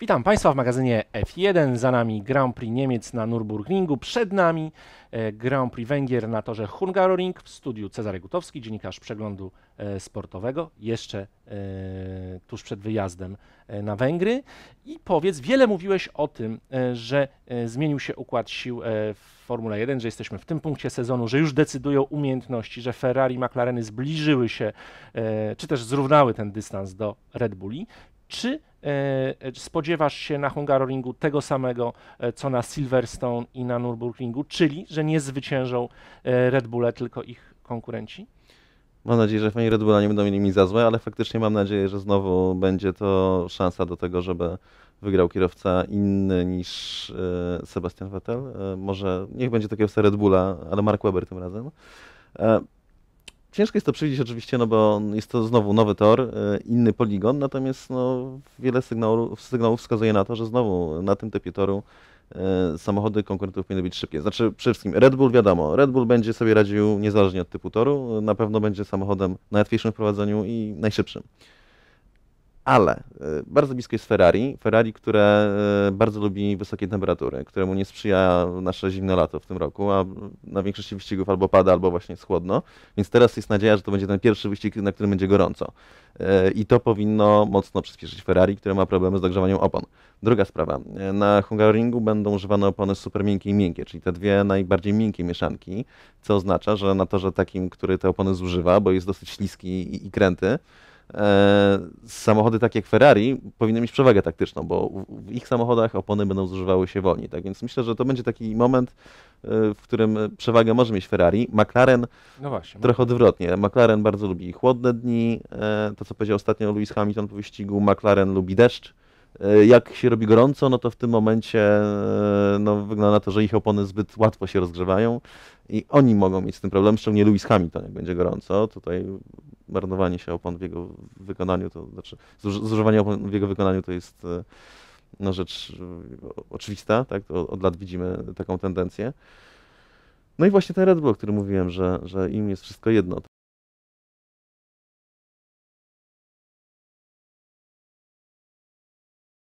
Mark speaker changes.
Speaker 1: Witam Państwa w magazynie F1. Za nami Grand Prix Niemiec na Nürburgringu, przed nami e, Grand Prix Węgier na torze Hungaroring. W studiu Cezary Gutowski, dziennikarz przeglądu e, sportowego, jeszcze e, tuż przed wyjazdem na Węgry. I powiedz, wiele mówiłeś o tym, że zmienił się układ sił w Formule 1, że jesteśmy w tym punkcie sezonu, że już decydują umiejętności, że Ferrari i McLareny zbliżyły się, czy też zrównały ten dystans do Red Bulli. Czy e, e, spodziewasz się na Hungaroringu tego samego, e, co na Silverstone i na Nürburgringu, czyli, że nie zwyciężą Red Bulle, tylko ich konkurenci?
Speaker 2: Mam nadzieję, że fani Red Bulla nie będą mieli mi za złe, ale faktycznie mam nadzieję, że znowu będzie to szansa do tego, żeby wygrał kierowca inny niż Sebastian Vettel. Może niech będzie to kierowca Red Bulla, ale Mark Webber tym razem. Ciężko jest to przewidzieć oczywiście, no bo jest to znowu nowy tor, e, inny poligon, natomiast no, wiele sygnałów, sygnałów wskazuje na to, że znowu na tym typie toru e, samochody konkurentów powinny być szybkie. Znaczy przede wszystkim Red Bull wiadomo, Red Bull będzie sobie radził niezależnie od typu toru, na pewno będzie samochodem najłatwiejszym w prowadzeniu i najszybszym ale y, bardzo blisko jest Ferrari. Ferrari, które y, bardzo lubi wysokie temperatury, któremu nie sprzyja nasze zimne lato w tym roku, a na większości wyścigów albo pada, albo właśnie jest chłodno. Więc teraz jest nadzieja, że to będzie ten pierwszy wyścig, na którym będzie gorąco. Y, I to powinno mocno przyspieszyć Ferrari, które ma problemy z dogrzewaniem opon. Druga sprawa. Na Hungaroringu będą używane opony super miękkie i miękkie, czyli te dwie najbardziej miękkie mieszanki, co oznacza, że na torze takim, który te opony zużywa, bo jest dosyć śliski i, i kręty, E, samochody takie jak Ferrari powinny mieć przewagę taktyczną, bo w ich samochodach opony będą zużywały się wolniej. Tak więc myślę, że to będzie taki moment, e, w którym przewagę może mieć Ferrari. McLaren no właśnie, trochę odwrotnie. McLaren bardzo lubi chłodne dni. E, to, co powiedział ostatnio Lewis Hamilton po wyścigu, McLaren lubi deszcz. Jak się robi gorąco, no to w tym momencie no, wygląda na to, że ich opony zbyt łatwo się rozgrzewają i oni mogą mieć z tym problem, szczególnie Lewis Hamilton, jak będzie gorąco. Tutaj marnowanie się opon w jego wykonaniu, to znaczy zużywanie opon w jego wykonaniu to jest e, no, rzecz e, oczywista, tak? Od lat widzimy taką tendencję. No i właśnie ten Red Bull, o którym mówiłem, że, że im jest wszystko jedno.